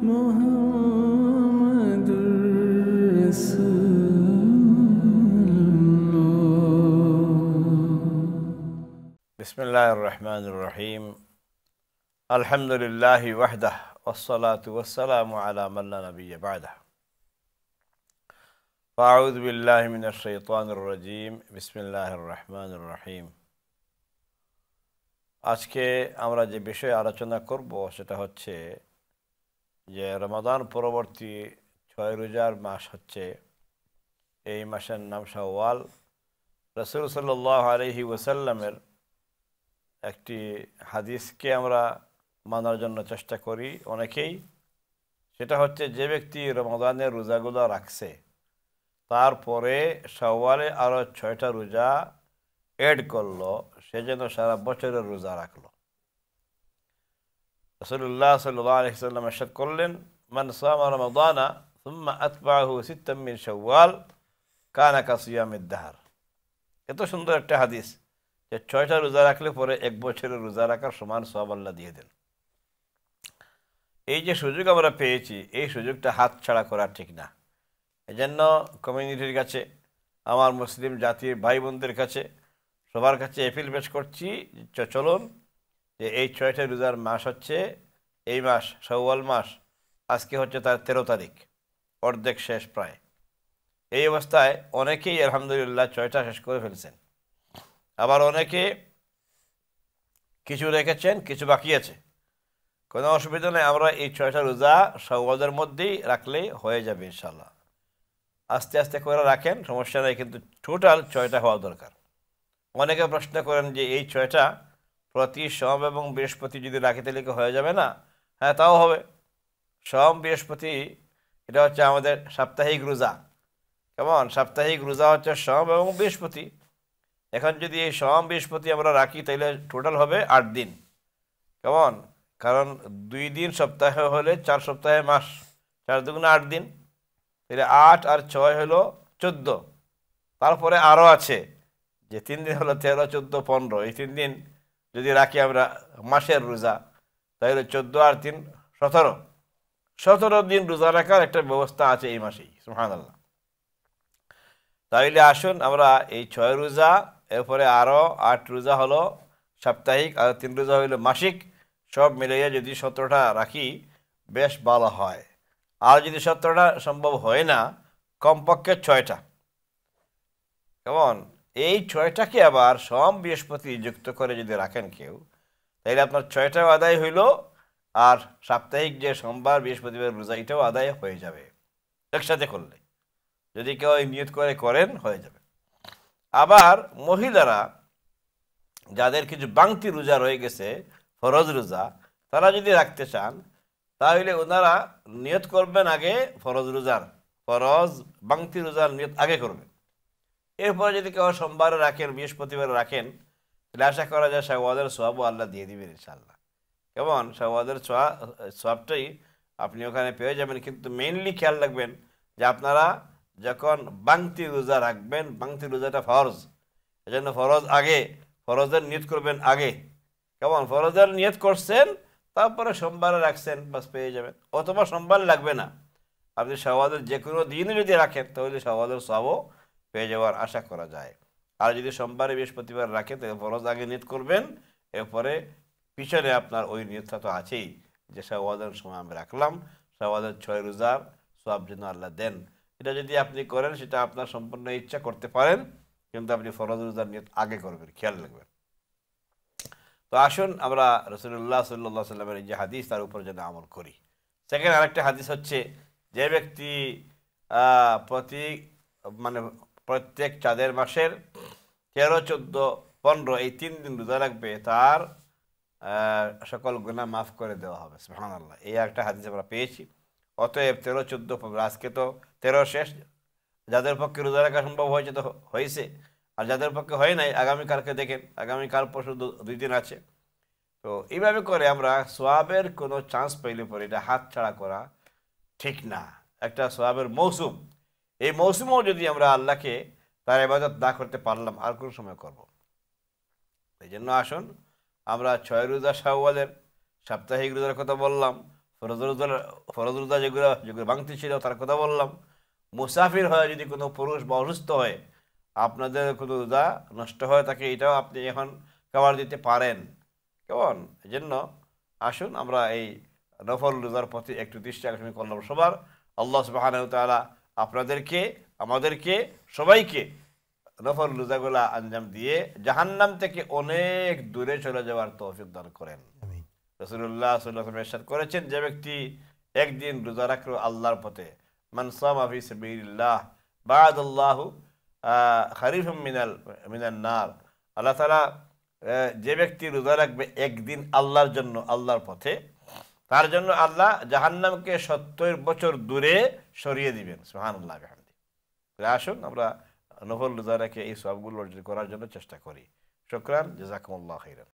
بسم الله الرحمن الرحيم الحمد لله وحده والصلاة والسلام على من لا نبي بعده فأعوذ بالله من الشيطان الرجيم بسم الله الرحمن الرحيم আজকে আমরা যে বিষয়ে আলোচনা করব সেটা হচ্ছে যে রমাদান পরবর্তী ছয় রোজার মাস হচ্ছে এই মাসের নাম শাহওয়াল রসুল সাল্লাহ আলহি ওসাল্লামের একটি হাদিসকে আমরা মানার জন্য চেষ্টা করি অনেকেই সেটা হচ্ছে যে ব্যক্তি রমাদানের রোজাগুলো রাখছে তারপরে শাহওয়ালে আরও ছয়টা রোজা এড করলো সে যেন সারা বছরের রোজা রাখলো রসুল্লাহ সাল্লাহ আলহিসাল্লাম করলেন মান সাম রমদানা সুম্মা আতবাহু সিত্তাম্মিন সওয়াল কানা কাসিয়াম দাহার এত সুন্দর একটা হাদিস যে ছয়টা রোজা রাখলে পরে এক বছরের রোজা রাখার সমান সব আল্লাহ দিয়ে দেন এই যে সুযোগ আমরা পেয়েছি এই সুযোগটা হাত ছাড়া করা ঠিক না এজন্য কমিউনিটির কাছে আমার মুসলিম জাতির ভাই বোনদের কাছে সবার কাছে এপিল পেশ করছি চলুন যে এই ছয়টা রোজার মাস হচ্ছে এই মাস সওয়াল মাস আজকে হচ্ছে তার তেরো তারিখ অর্ধেক শেষ প্রায় এই অবস্থায় অনেকেই আলহামদুলিল্লাহ ছয়টা শেষ করে ফেলছেন আবার অনেকে কিছু রেখেছেন কিছু বাকি আছে কোনো অসুবিধা নেই আমরা এই ছয়টা রোজা সওয়ালের মধ্যেই রাখলেই হয়ে যাবে ইনশাল্লাহ আস্তে আস্তে করে রাখেন সমস্যা নেই কিন্তু টোটাল ছয়টা হওয়া দরকার অনেকে প্রশ্ন করেন যে এই ছয়টা প্রতি সম এবং বৃহস্পতি যদি রাখিতে লিখে হয়ে যাবে না হ্যাঁ তাও হবে সম বৃহস্পতি এটা হচ্ছে আমাদের সাপ্তাহিক রোজা কেমন সাপ্তাহিক রোজা হচ্ছে সম এবং বৃহস্পতি এখন যদি এই সম বৃহস্পতি আমরা রাখি তাহলে টোটাল হবে আট দিন কেমন কারণ দুই দিন সপ্তাহে হলে চার সপ্তাহে মাস চার দুগুণে আট দিন তাহলে আট আর ছয় হলো চোদ্দ তারপরে আরও আছে যে তিন দিন হলো তেরো চোদ্দো পনেরো এই তিন দিন যদি রাখি আমরা মাসের রোজা তাহলে চোদ্দো আর তিন সতেরো সতেরো দিন রোজা রাখার একটা ব্যবস্থা আছে এই মাসেই সুহানাল্লাহ তাইলে আসুন আমরা এই ছয় রোজা এরপরে আরও আট রোজা হলো সাপ্তাহিক আর তিন রোজা হইলো মাসিক সব মিলিয়ে যদি সতেরোটা রাখি বেশ ভালো হয় আর যদি সতেরোটা সম্ভব হয় না কমপক্ষে ছয়টা কেমন এই ছয়টাকে আবার সম বৃহস্পতি যুক্ত করে যদি রাখেন কেউ তাহলে আপনার ছয়টাও আদায় হইল আর সাপ্তাহিক যে সোমবার বৃহস্পতিবার রোজা এটাও আদায় হয়ে যাবে একসাথে করলে যদি কেউ নিয়ত করে করেন হয়ে যাবে আবার মহিলারা যাদের কিছু বাংতি রোজা রয়ে গেছে ফরজ রোজা তারা যদি রাখতে চান তাহলে ওনারা নিয়ত করবেন আগে ফরজ রোজার ফরজ বাংতি রোজার নিয়ত আগে করবেন এরপরে যদি কেউ সোমবারে রাখেন বৃহস্পতিবার রাখেন তাহলে আশা করা যায় সাহবাদের সোয়াবও আল্লাহ দিয়ে দিবেন ইনশাল্লাহ কেমন সাহবাদের সোয়া সোয়াবটাই আপনি ওখানে পেয়ে যাবেন কিন্তু মেইনলি খেয়াল রাখবেন যে আপনারা যখন বাংতি রোজা রাখবেন বাংতি রোজাটা ফরজ এজন্য ফরজ আগে ফরজের নিয়ত করবেন আগে কেমন ফরজের নিয়ত করছেন তারপরে সোমবারে রাখছেন বাস পেয়ে যাবেন অথবা সোমবার লাগবে না আপনি সওয়াদের যে কোনো দিনই যদি রাখেন তাহলে সওয়াদের সবও পেয়ে যাওয়ার আশা করা যায় আর যদি সোমবারে বৃহস্পতিবার রাখে তাহলে ফরজ আগে নিয়ত করবেন এরপরে পিছনে আপনার ওই নিয়তটা তো আছেই যে শাহওয়াদের সময় আমি রাখলাম শাহওয়াদের ছয় রোজার সব যেন আল্লাহ দেন এটা যদি আপনি করেন সেটা আপনার সম্পূর্ণ ইচ্ছা করতে পারেন কিন্তু আপনি ফরজ রোজার নিয়ত আগে করবেন খেয়াল রাখবেন তো আসুন আমরা রসুল্লাহ সাল্লা সাল্লামের যে হাদিস তার উপর যেন আমল করি সেকেন্ড আরেকটা হাদিস হচ্ছে যে ব্যক্তি প্রতি মানে প্রত্যেক চাঁদের মাসের তেরো চোদ্দ পনেরো এই তিন দিন রোজা রাখবে তার সকল গুণা মাফ করে দেওয়া হবে সুহান এই একটা হাদিস আমরা পেয়েছি অতএব তেরো চোদ্দো আজকে তো তেরো শেষ যাদের পক্ষে রোজা রাখা সম্ভব হয়েছে তো হয়েছে আর যাদের পক্ষে হয় নাই আগামীকালকে দেখেন আগামীকাল পরশু দুই দিন আছে তো এইভাবে করে আমরা সোয়াবের কোনো চান্স পাইলে পরে এটা হাত ছাড়া করা ঠিক না একটা সোয়াবের মৌসুম এই মৌসুমেও যদি আমরা আল্লাহকে তার এবাদত না করতে পারলাম আর কোন সময় করব। এই জন্য আসুন আমরা ছয় রোজা শাহওয়ালের সাপ্তাহিক রোজার কথা বললাম ফরজ রোজার ফরজ রোজা যেগুলো যেগুলো ভাঙতি ছিল তার কথা বললাম মুসাফির হয়ে যদি কোনো পুরুষ বা অসুস্থ হয় আপনাদের কোনো রোজা নষ্ট হয় তাকে এটাও আপনি এখন কভার দিতে পারেন কেমন এই জন্য আসুন আমরা এই নফল রোজার প্রতি একটু দৃষ্টি আকর্ষণ করলাম সবার আল্লাহ সুবাহ তালা আপনাদেরকে আমাদেরকে সবাইকে নফর রোজাগুলা আঞ্জাম দিয়ে জাহান্নাম থেকে অনেক দূরে চলে যাওয়ার তৌফিক দান করেন রসুল্লাহ সাল্লাহ করেছেন যে ব্যক্তি একদিন রোজা রাখলো আল্লাহর পথে মানসাম আফি সাবিল্লাহ বাদ আল্লাহ হারিফ মিনাল মিনাল নার আল্লাহ তালা যে ব্যক্তি রোজা রাখবে একদিন আল্লাহর জন্য আল্লাহর পথে তার জন্য আল্লাহ জাহান্নামকে সত্তর বছর দূরে সরিয়ে দিবেন সুহানুল্লাহ তাহলে আসুন আমরা নফল রোজা রেখে এই সবগুলো অর্জন করার জন্য চেষ্টা করি শুক্রান জাজাকুমুল্লাহ হিরান